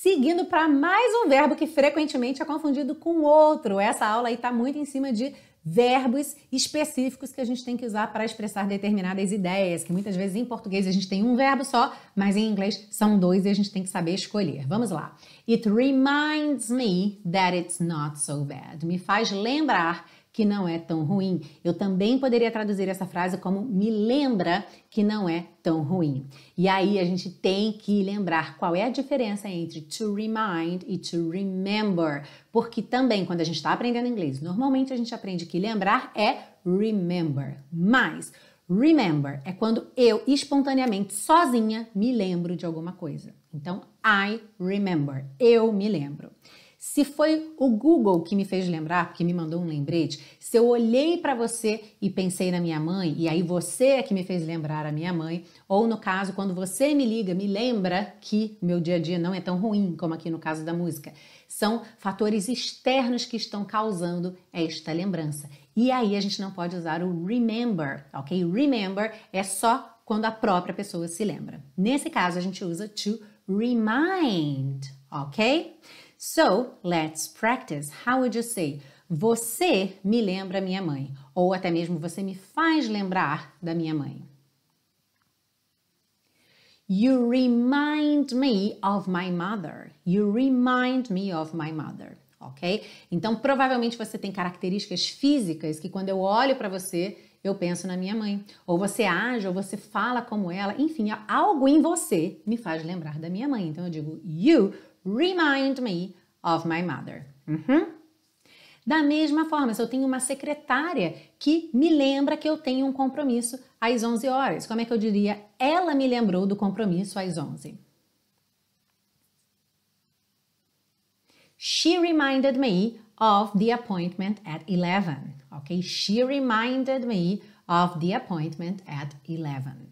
seguindo para mais um verbo que frequentemente é confundido com outro. Essa aula aí está muito em cima de verbos específicos que a gente tem que usar para expressar determinadas ideias, que muitas vezes em português a gente tem um verbo só, mas em inglês são dois e a gente tem que saber escolher. Vamos lá. It reminds me that it's not so bad. Me faz lembrar que não é tão ruim. Eu também poderia traduzir essa frase como me lembra que não é tão ruim. E aí a gente tem que lembrar qual é a diferença entre to remind e to remember, porque também quando a gente está aprendendo inglês, normalmente a gente aprende que lembrar é remember, mas Remember é quando eu espontaneamente, sozinha, me lembro de alguma coisa. Então, I remember. Eu me lembro se foi o Google que me fez lembrar, porque me mandou um lembrete, se eu olhei para você e pensei na minha mãe, e aí você é que me fez lembrar a minha mãe, ou no caso, quando você me liga, me lembra que meu dia a dia não é tão ruim como aqui no caso da música. São fatores externos que estão causando esta lembrança. E aí a gente não pode usar o remember, ok? Remember é só quando a própria pessoa se lembra. Nesse caso, a gente usa to remind, ok? So, let's practice. How would you say? Você me lembra minha mãe. Ou até mesmo você me faz lembrar da minha mãe. You remind me of my mother. You remind me of my mother. Ok? Então, provavelmente você tem características físicas que quando eu olho para você, eu penso na minha mãe. Ou você age, ou você fala como ela. Enfim, algo em você me faz lembrar da minha mãe. Então, eu digo, you Remind me of my mother. Uhum. Da mesma forma, se eu tenho uma secretária que me lembra que eu tenho um compromisso às 11 horas, como é que eu diria? Ela me lembrou do compromisso às 11. She reminded me of the appointment at 11. Ok? She reminded me of the appointment at 11.